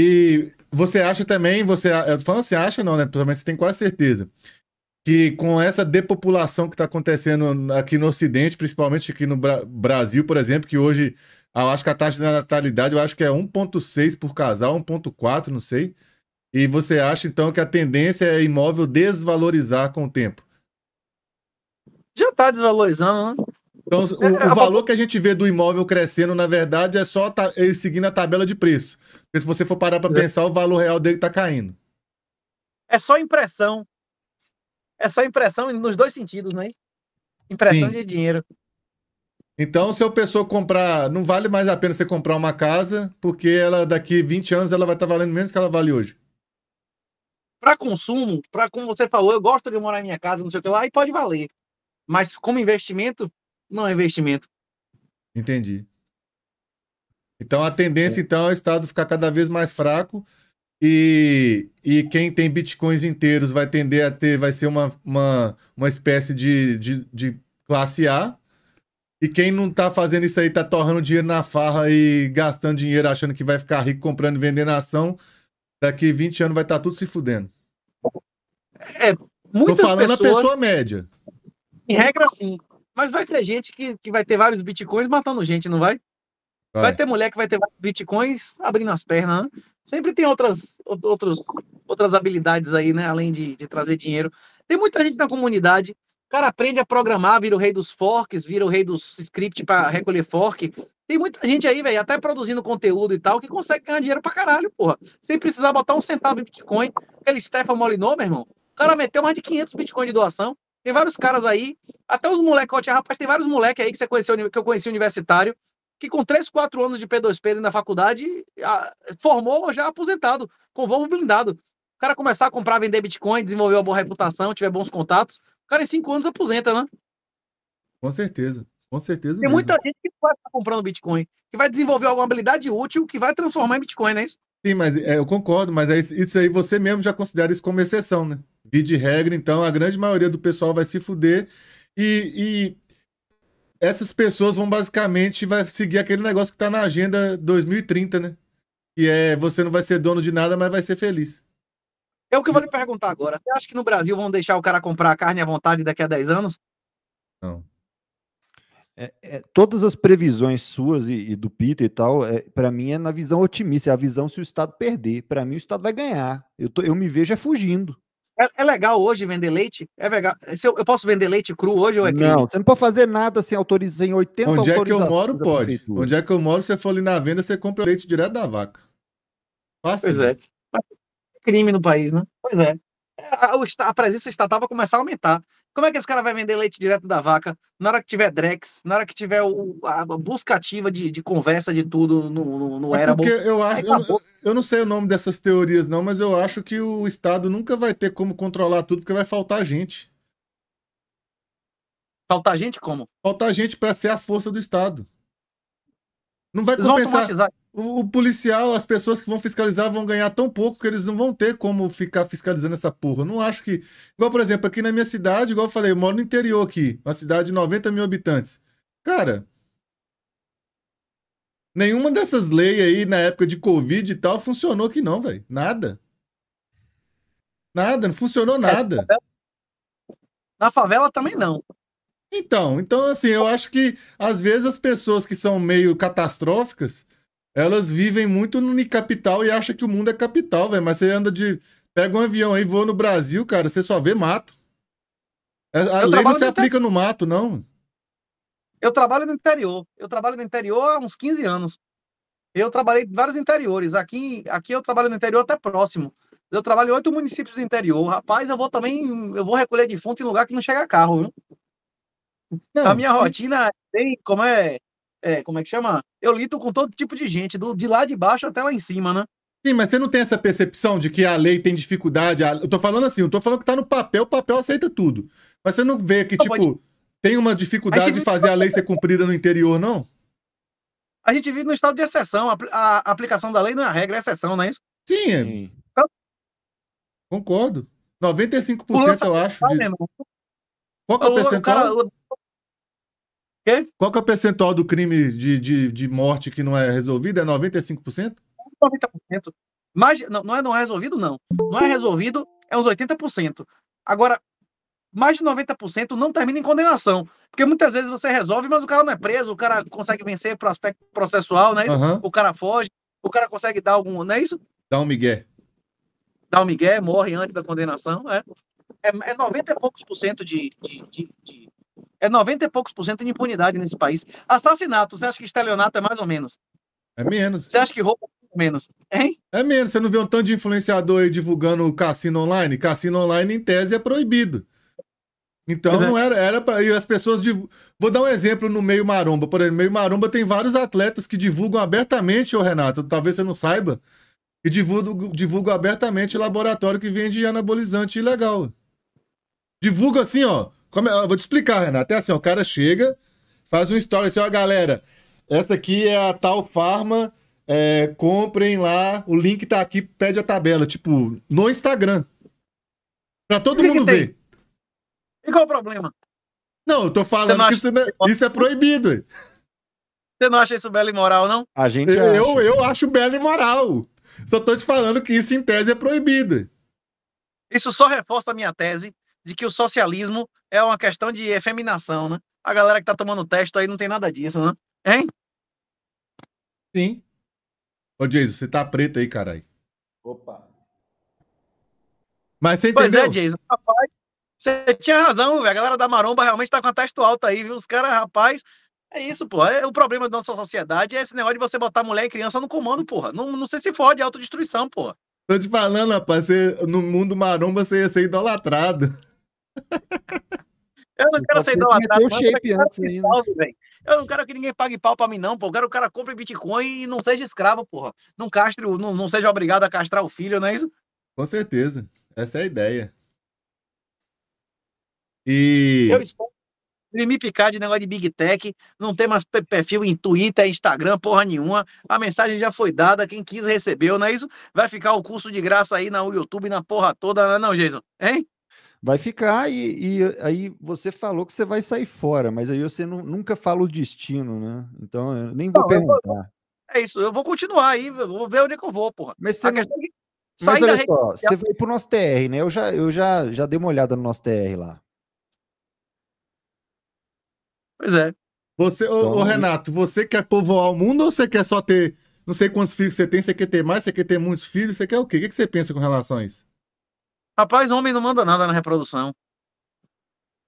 E você acha também, você, falando você assim, acha não, né? Principalmente você tem quase certeza que com essa depopulação que está acontecendo aqui no Ocidente, principalmente aqui no Bra Brasil, por exemplo, que hoje eu acho que a taxa de natalidade eu acho que é 1,6 por casal, 1,4, não sei. E você acha então que a tendência é imóvel desvalorizar com o tempo? Já está desvalorizando, né? Então, o, é, o, é valor que a gente vê do imóvel crescendo, na verdade, é só seguir é seguindo a tabela de preço. Porque se você for parar para é. pensar, o valor real dele tá caindo. É só impressão. É só impressão nos dois sentidos, né? Impressão Sim. de dinheiro. Então, se a pessoa comprar, não vale mais a pena você comprar uma casa, porque ela daqui 20 anos ela vai estar tá valendo menos que ela vale hoje. Para consumo, para como você falou, eu gosto de morar em minha casa, não sei o que lá, e pode valer. Mas como investimento, não é investimento. Entendi. Então a tendência então é o Estado ficar cada vez mais fraco e, e quem tem bitcoins inteiros vai tender a ter, vai ser uma, uma, uma espécie de, de, de classe A. E quem não tá fazendo isso aí, tá torrando dinheiro na farra e gastando dinheiro achando que vai ficar rico comprando e vendendo ação, daqui 20 anos vai estar tá tudo se fudendo. É, Tô falando pessoas, a pessoa média. Em regra, sim. Mas vai ter gente que, que vai ter vários bitcoins matando gente, não vai? Vai. vai ter mulher que vai ter bitcoins abrindo as pernas, né? Sempre tem outras, outros, outras habilidades aí, né? Além de, de trazer dinheiro. Tem muita gente na comunidade. O cara aprende a programar, vira o rei dos forks, vira o rei dos script para recolher fork. Tem muita gente aí, velho, até produzindo conteúdo e tal, que consegue ganhar dinheiro pra caralho, porra. Sem precisar botar um centavo em Bitcoin. Aquele Stefan Molinô, meu irmão, o cara meteu mais de 500 Bitcoin de doação. Tem vários caras aí, até os molecotes, rapaz, tem vários moleques aí que você conheceu, que eu conheci universitário, que com 3, 4 anos de P2P na faculdade, formou já aposentado, com voo blindado. O cara começar a comprar, vender Bitcoin, desenvolver uma boa uhum. reputação, tiver bons contatos, o cara em 5 anos aposenta, né? Com certeza, com certeza. Tem mesmo. muita gente que vai estar comprando Bitcoin, que vai desenvolver alguma habilidade útil que vai transformar em Bitcoin, não é isso? Sim, mas é, eu concordo, mas é isso aí você mesmo já considera isso como exceção, né? Vi de regra, então a grande maioria do pessoal vai se fuder e, e essas pessoas vão basicamente vai seguir aquele negócio que tá na agenda 2030, né? Que é você não vai ser dono de nada, mas vai ser feliz. É o que eu vou lhe perguntar agora. Você acha que no Brasil vão deixar o cara comprar carne à vontade daqui a 10 anos? Não. É, é, todas as previsões suas e, e do Peter e tal, é, para mim é na visão otimista, é a visão se o Estado perder. Para mim, o Estado vai ganhar. Eu, tô, eu me vejo é fugindo. É, é, legal hoje vender leite? É legal. Eu, eu, posso vender leite cru hoje ou é crime? Não, você não pode fazer nada sem autorizar Em 80 Onde é que eu moro, pode. Onde é que eu moro, você for ali na venda, você compra leite direto da vaca. Fácil. Pois é. Crime no país, né? Pois é. É, a, presença estatal vai começar a aumentar. Como é que esse cara vai vender leite direto da vaca na hora que tiver Drex, na hora que tiver o, a busca ativa de, de conversa de tudo no, no, no é Era porque eu, acho, eu, eu, não sei o nome dessas teorias, não, mas eu acho que o Estado nunca vai ter como controlar tudo, porque vai faltar gente. Faltar gente como? Faltar gente para ser a força do Estado. Não vai Eles compensar o, policial, as pessoas que vão fiscalizar vão ganhar tão pouco que eles não vão ter como ficar fiscalizando essa porra. Eu não acho que. Igual, por exemplo, aqui na minha cidade, igual eu falei, eu moro no interior aqui, uma cidade de 90 mil habitantes. Cara, nenhuma dessas leis aí na época de Covid e tal funcionou aqui, não, velho. Nada. Nada, não funcionou nada. Na favela também não. Então, então assim, eu acho que às vezes as pessoas que são meio catastróficas elas vivem muito no capital e acham que o mundo é capital, velho. Mas você anda de. Pega um avião aí, voa no Brasil, cara, você só vê mato. É, a eu lei não se no aplica inter... no mato, não. Eu trabalho no interior. Eu trabalho no interior há uns 15 anos. Eu trabalhei em vários interiores. Aqui, aqui eu trabalho no interior até próximo. Eu trabalho em oito municípios do interior. Rapaz, eu vou também, eu vou recolher de fonte em lugar que não chega carro, viu? Não, a minha sim. rotina tem é como é é, como é que chama? Eu lido com todo tipo de gente, do, de lá de baixo até lá em cima, né? Sim, mas você não tem essa percepção de que a lei tem dificuldade. A... Eu tô falando assim, eu tô falando que tá no papel, o papel aceita tudo. Mas você não vê que, não, tipo, pode... tem uma dificuldade de fazer a lei ser cumprida no interior, não? A gente vive no estado de exceção. A, a, aplicação da lei não é a regra, é a exceção, não é isso? Sim, é... Concordo. 95% eu acho. De... Mesmo. É Qual que é o percentual? O cara, Quê? Qual que é o percentual do crime de, de, de morte que não é resolvido? É 95%? 90%. Mas não, não, é, não é resolvido, não. Não é resolvido, é uns 80%. Agora, mais de 90% não termina em condenação. Porque muitas vezes você resolve, mas o cara não é preso, o cara consegue vencer para o aspecto processual, né? Uhum. O cara foge, o cara consegue dar algum. Não é isso? Dá um migué. Dá um migué, morre antes da condenação. É, é, é 90 e poucos por cento de, de, de, de é 90 e poucos por cento de impunidade nesse país. Assassinato, você acha que estelionato é mais ou menos? É menos. Você acha que roubo é menos? Hein? É menos. Você não vê um tanto de influenciador aí divulgando o cassino online? Cassino online, em tese, é proibido. Então é. não era, era pra, e as pessoas vou dar um exemplo no meio maromba, por exemplo, meio maromba tem vários atletas que divulgam abertamente, ô Renato, talvez você não saiba, que divulgam, divulgam abertamente laboratório que vende anabolizante ilegal. Divulga assim, ó, como, eu vou te explicar, Renato. É assim, o cara chega, faz um story assim, ó, galera, essa aqui é a tal farma, é, comprem lá, o link tá aqui, pede a tabela, tipo, no Instagram. Pra todo que mundo que ver. E qual é o problema? Não, eu tô falando que isso, né, isso, é proibido. Você não acha isso belo e moral, não? A gente eu, acha. eu acho belo e moral. Só tô te falando que isso em tese é proibido. Isso só reforça a minha tese de que o socialismo é uma questão de efeminação, né? A galera que tá tomando teste aí não tem nada disso, né? Hein? Sim. Ô, Jason, você tá preto aí, caralho. Opa. Mas você entendeu? Pois é, Jason. Rapaz, você tinha razão, velho. A galera da Maromba realmente tá com a teste alta aí, viu? Os caras, rapaz, é isso, pô. É, o problema da nossa sociedade é esse negócio de você botar mulher e criança no comando, porra. Não, não sei se fode, é autodestruição, porra. Tô te falando, rapaz, você, no mundo maromba você ia ser idolatrado. Eu não Você quero ser idolatrado, não. Shape antes Pau, eu não quero que ninguém pague pau pra mim, não, pô. Eu quero que o cara compre Bitcoin e não seja escravo, porra. Não castre, não, não seja obrigado a castrar o filho, não é isso? Com certeza. Essa é a ideia. E. Eu espero me picar de negócio de Big Tech, não tem mais perfil em Twitter, Instagram, porra nenhuma. A mensagem já foi dada, quem quis recebeu, não é isso? Vai ficar o curso de graça aí no YouTube, na porra toda, não, é não Jason? Hein? vai ficar e, e, aí você falou que você vai sair fora, mas aí você nunca fala o destino, né? Então eu nem vou não, perguntar. Vou, é isso, eu vou continuar aí, vou ver onde é que eu vou, porra. Mas você, não... É mas olha só, você vai pro nosso TR, né? Eu já, eu já, já dei uma olhada no nosso TR lá. Pois é. Você, ô, então, ô, Renato, você quer povoar o mundo ou você quer só ter não sei quantos filhos você tem, você quer ter mais, você quer ter muitos filhos, você quer o quê? O que você pensa com relação a isso? Rapaz, homem não manda nada na reprodução.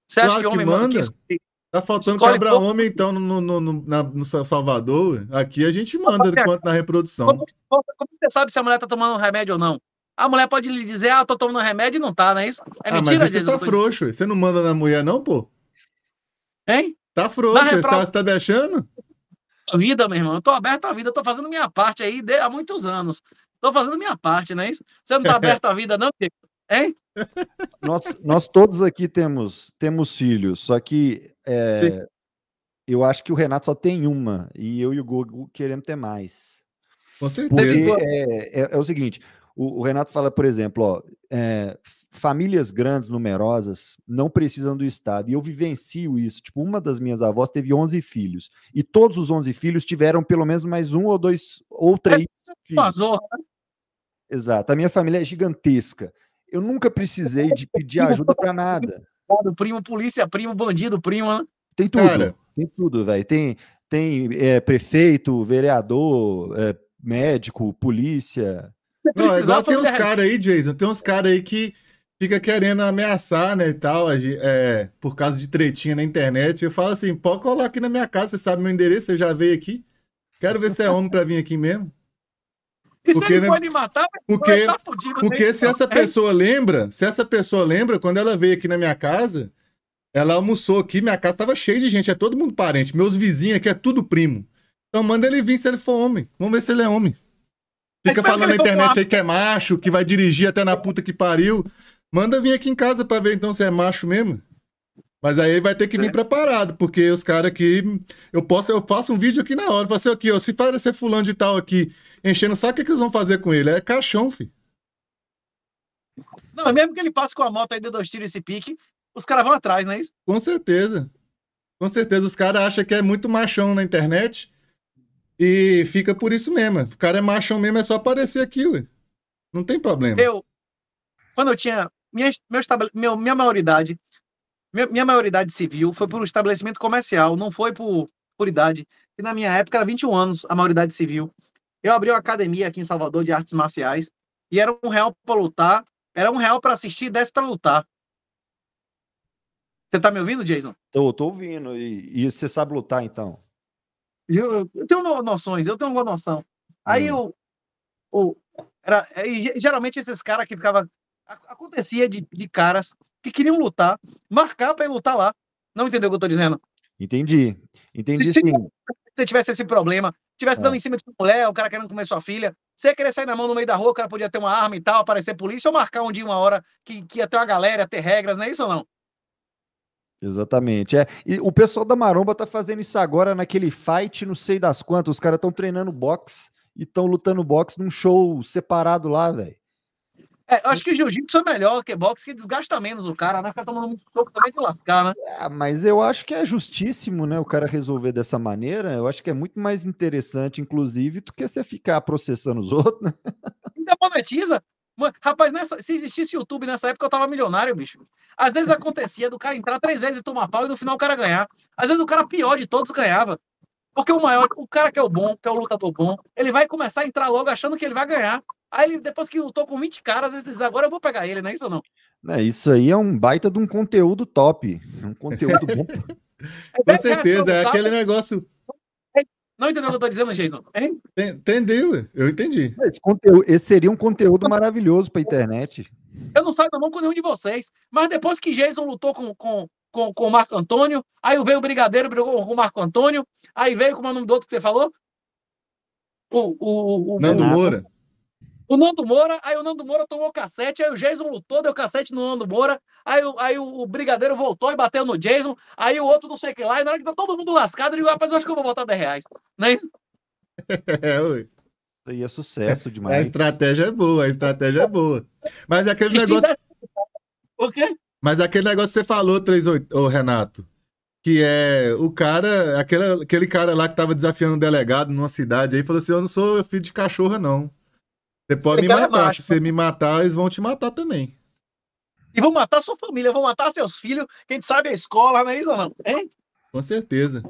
Você acha que homem manda? manda que... Tá faltando cabra-homem, então, no, no, no, na, no, Salvador. Aqui a gente manda é é? quanto na reprodução. Como, como, você sabe se a mulher tá tomando um remédio ou não? A mulher pode lhe dizer, ah, tô tomando remédio e não tá, não é isso? É ah, mentira, mas você tá frouxo. Você não manda na mulher, não, pô? Hein? Tá frouxo. Você tá, você tá deixando? Vida, meu irmão. Eu tô aberto à vida. Eu tô fazendo minha parte aí de, há muitos anos. Tô fazendo minha parte, não é isso? Você não tá aberto à vida, não, filho? Hein? Nós, nós todos aqui temos, temos filhos, só que é, eu acho que o Renato só tem uma e eu e o Gogo queremos ter mais. Com certeza. É, é, é, o seguinte: o, o, Renato fala, por exemplo, ó, é, famílias grandes, numerosas, não precisam do Estado. E eu vivencio isso. Tipo, uma das minhas avós teve 11 filhos e todos os 11 filhos tiveram pelo menos mais um ou dois ou três. Né? Filhos. Vazou. Exato. A minha família é gigantesca. Eu nunca precisei de pedir ajuda para nada. Primo polícia, primo bandido, primo. Né? Tem tudo. Cara. Tem tudo, velho. Tem, tem é, prefeito, vereador, é, médico, polícia. Não, igual tem uns caras aí, Jason, tem uns caras aí que fica querendo ameaçar, né, e tal, é, por causa de tretinha na internet. Eu falo assim, pode colocar aqui na minha casa, você sabe meu endereço, você já veio aqui. Quero ver se é homem pra vir aqui mesmo. E é porque, se ele né? matar, porque, tá fudido. Porque se essa é pessoa lembra, se essa pessoa lembra, quando ela veio aqui na minha casa, ela almoçou aqui, minha casa tava cheia de gente, é todo mundo parente. Meus vizinhos aqui é tudo primo. Então manda ele vir se ele for homem. Vamos ver se ele é homem. Fica é falando na internet aí que é macho, que vai dirigir até na puta que pariu. Manda vir aqui em casa para ver então se é macho mesmo. Mas aí vai ter que vir é. preparado, porque os caras aqui. Eu posso, eu faço um vídeo aqui na hora. Faço assim, aqui, ó, se parecer fulano de tal aqui, enchendo, sabe o que, que eles vão fazer com ele? É caixão, filho. Não, mesmo que ele passe com a moto aí, dê dois tiros esse pique, os caras vão atrás, não é isso? Com certeza. Com certeza. Os caras acham que é muito machão na internet e fica por isso mesmo. O cara é machão mesmo, é só aparecer aqui, ué. Não tem problema. Eu, quando eu tinha minha, meu, meu, minha maioridade minha, minha maioridade civil foi por estabelecimento comercial, não foi por, por idade. E na minha época era 21 anos a maioridade civil. Eu abri uma academia aqui em Salvador de artes marciais e era um real para lutar, era um real para assistir, desse para lutar. Você tá me ouvindo, Jason? Tô, tô ouvindo. E, e você sabe lutar, então? Eu, eu, tenho noções, eu tenho uma noção. Aí hum. eu. eu era, geralmente esses caras que ficavam. Acontecia de, de caras que queriam lutar, marcar para ir lutar lá. Não entendeu o que eu tô dizendo? Entendi. Entendi se, sim. Se você tivesse esse problema, tivesse é. dando em cima de uma mulher, o cara querendo comer sua filha, você ia querer sair na mão no meio da rua, o cara podia ter uma arma e tal, aparecer polícia, ou marcar um dia, uma hora, que, que ia ter uma galera, ter regras, não é isso ou não? Exatamente. É. E o pessoal da Maromba tá fazendo isso agora naquele fight, não sei das quantas. Os caras estão treinando boxe e estão lutando boxe num show separado lá, velho. É, eu acho que jiu-jitsu é melhor que boxe, que desgasta menos o cara, né? Fica tomando muito soco também de lascar, né? É, mas eu acho que é justíssimo, né? O cara resolver dessa maneira. Eu acho que é muito mais interessante, inclusive, do que você ficar processando os outros, né? Ainda monetiza. rapaz, nessa, se existisse YouTube nessa época, eu tava milionário, bicho. Às vezes acontecia do cara entrar três vezes e tomar pau e no final o cara ganhar. Às vezes o cara pior de todos ganhava. Porque o maior, o cara que é o bom, que é o lutador bom, ele vai começar a entrar logo achando que ele vai ganhar. Aí ele, depois que lutou com 20 caras, agora eu vou pegar ele, não é isso ou não? é Isso aí é um baita de um conteúdo top. É um conteúdo bom. É com certeza, é aquele negócio. Não entendeu o que eu tô dizendo, Jason? Entendeu, eu entendi. Esse, conteúdo, esse seria um conteúdo maravilhoso pra internet. Eu não saio da mão com nenhum de vocês. Mas depois que Jason lutou com, com, com, com o Marco Antônio, aí veio o Brigadeiro brigou com o Marco Antônio, aí veio, como é o nome do outro que você falou? O, o, o, o Nando Moura. O Nando Moura, aí o Nando Moura tomou cassete, aí o Jason lutou, deu cassete no Nando Moura, aí, aí o, o, Brigadeiro voltou e bateu no Jason, aí o outro não sei o que lá, e na hora que tá todo mundo lascado, ele digo, rapaz, eu acho que eu vou botar 10 reais. Não é isso? É, Isso aí é sucesso é, demais. A estratégia é boa, a estratégia é boa. Mas é aquele negócio. É- o quê? Mas aquele negócio que você falou, 38, ô, Renato, que é o cara, aquele, aquele cara lá que tava desafiando um delegado numa cidade aí, falou assim: Eu não sou filho de cachorra, não. Você pode me matar. Se você me matar, eles vão te matar também. E vão matar sua família, vão matar seus filhos, quem sabe a escola, não né, é isso, não? Hein? Com certeza.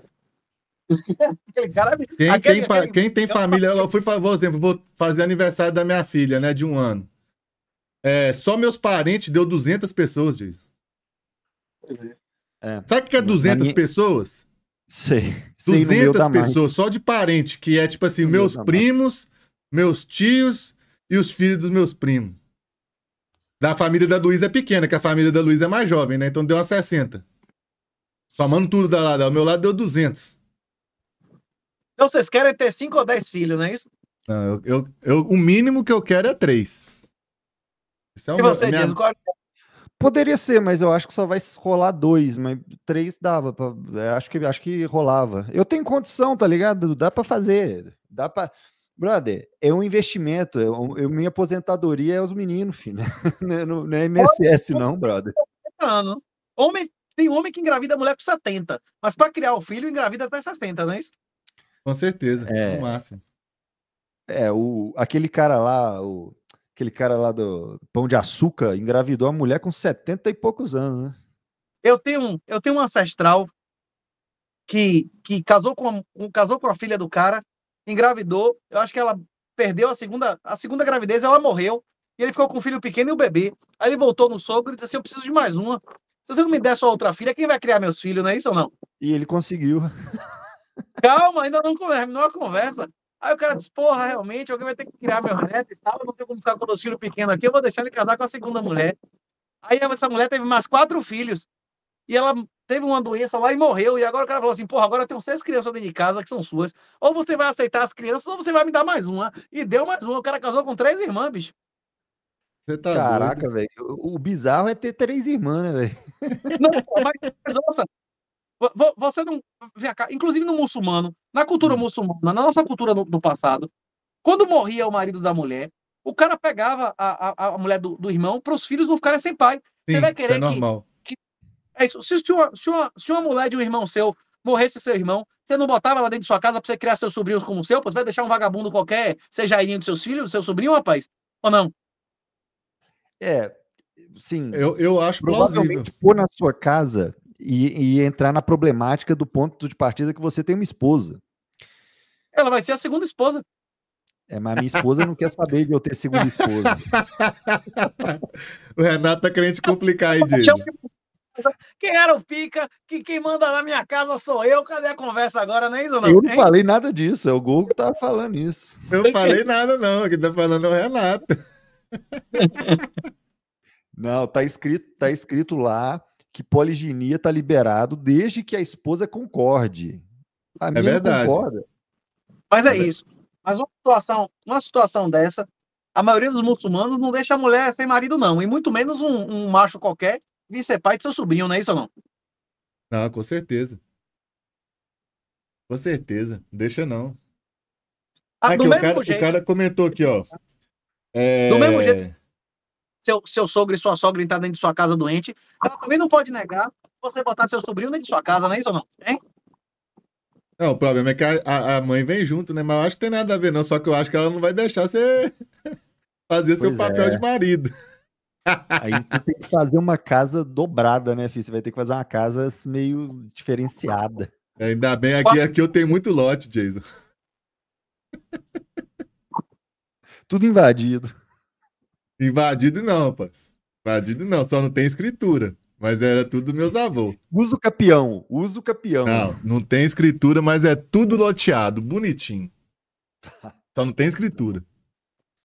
cara, é quem, aquele, tem, aquele... quem, tem, é família, eu fui, por exemplo, vou fazer aniversário da minha filha, né, de um ano. É, só meus parentes deu 200 pessoas, diz. É. é, Sabe o que é 200 minha... pessoas? Sim. 200 Sim, pessoas, só de parente, que é tipo assim, meus primos, meus tios, e os filhos dos meus primos. Da família da Luísa é pequena, que a família da Luísa é mais jovem, né? Então deu uma 60. Tomando tudo da lado, ao meu lado deu 200. Então vocês querem ter 5 ou 10 filhos, não é isso? Não, eu, eu, eu, o mínimo que eu quero é 3. Isso é e você minha... diz, qual... É Poderia ser, mas eu acho que só vai rolar dois, mas três dava. Pra... É, acho, que, acho que rolava. Eu tenho condição, tá ligado? Dá para fazer. Dá para Brother, é um investimento. Eu, é eu minha aposentadoria é os meninos, filho. Né? É, não, não é INSS, não, brother. Homem, tem homem que engravida a mulher com 70. Mas para criar o filho, engravida até 60, não é isso? Com certeza. É, É, o, aquele cara lá, o, aquele cara lá do Pão de Açúcar, engravidou a mulher com 70 e poucos anos, né? Eu tenho, eu tenho um ancestral que, que casou, com, um, casou com a filha do cara engravidou. Eu acho que ela perdeu a segunda, a segunda gravidez, ela morreu. E ele ficou com o filho pequeno e o bebê. Aí ele voltou no sogro e disse assim: Eu preciso de mais uma. Se você não me der sua outra filha, quem vai criar meus filhos, não é isso ou não? E ele conseguiu. Calma, ainda não terminou é a conversa. Aí o cara disse, porra, realmente, alguém vai ter que criar meu neto e tal, eu não tenho como ficar com meus filhos pequenos aqui, eu vou deixar ele casar com a segunda mulher. Aí essa mulher teve mais quatro filhos. E ela teve uma doença lá e morreu, e agora o cara falou assim, porra, agora eu tenho seis crianças dentro de casa que são suas, ou você vai aceitar as crianças, ou você vai me dar mais uma, e deu mais uma, o cara casou com três irmãs, bicho. Tá Caraca, velho, o bizarro é ter três irmãs, né, velho? Não, mas, nossa, você não. inclusive no muçulmano, na cultura hum. muçulmana, na nossa cultura do, passado, quando morria o marido da mulher, o cara pegava a, a, a mulher do, do irmão para os filhos não ficarem sem pai. Sim, você vai querer isso é normal. É isso. Se, se, uma, se, uma, se uma mulher de um irmão seu morresse seu irmão, você não botava ela dentro de sua casa para você criar seus sobrinhos como seu? Você vai deixar um vagabundo qualquer seja jairinho dos seus filhos, do seu sobrinho, rapaz? Ou não? É, sim. Eu, eu acho provavelmente pôr na sua casa e, e, entrar na problemática do ponto de partida que você tem uma esposa. Ela vai ser a segunda esposa. É, mas minha esposa não quer saber de eu ter segunda esposa. o Renato tá querendo te complicar aí, Diego. Quem era o pica? Que quem manda na minha casa sou eu. Cadê a conversa agora, não é isso? Não? Eu não hein? falei nada disso. É o Gol que tava tá falando isso. Eu não falei nada, não. Quem tá falando é o Renato. não, tá escrito, tá escrito lá que poliginia tá liberado desde que a esposa concorde. A é verdade. Concorda. Mas é, é isso. Mas uma situação, uma situação dessa, a maioria dos muçulmanos não deixa a mulher sem marido, não. E muito menos um, um macho qualquer devia ser é pai de seu sobrinho, não é isso ou não? Não, com certeza. Com certeza. Deixa não. Ah, aqui, o, cara, jeito... o cara comentou aqui, ó. É... Do mesmo jeito. Seu, seu sogro e sua sogra entrar dentro de sua casa doente, ela também não pode negar você botar seu sobrinho dentro de sua casa, não é isso ou não? Hein? Não, é, o problema é que a, a, a, mãe vem junto, né? Mas eu acho que tem nada a ver, não. Só que eu acho que ela não vai deixar você fazer pois seu papel é. de marido. Aí você tem que fazer uma casa dobrada, né, Fih? Você vai ter que fazer uma casa meio diferenciada. Ainda bem, aqui, aqui eu tenho muito lote, Jason. Tudo invadido. Invadido não, rapaz. Invadido não, só não tem escritura. Mas era tudo meus avôs. Usa o capião, usa o capião. Não, não tem escritura, mas é tudo loteado, bonitinho. Tá. Só não tem escritura.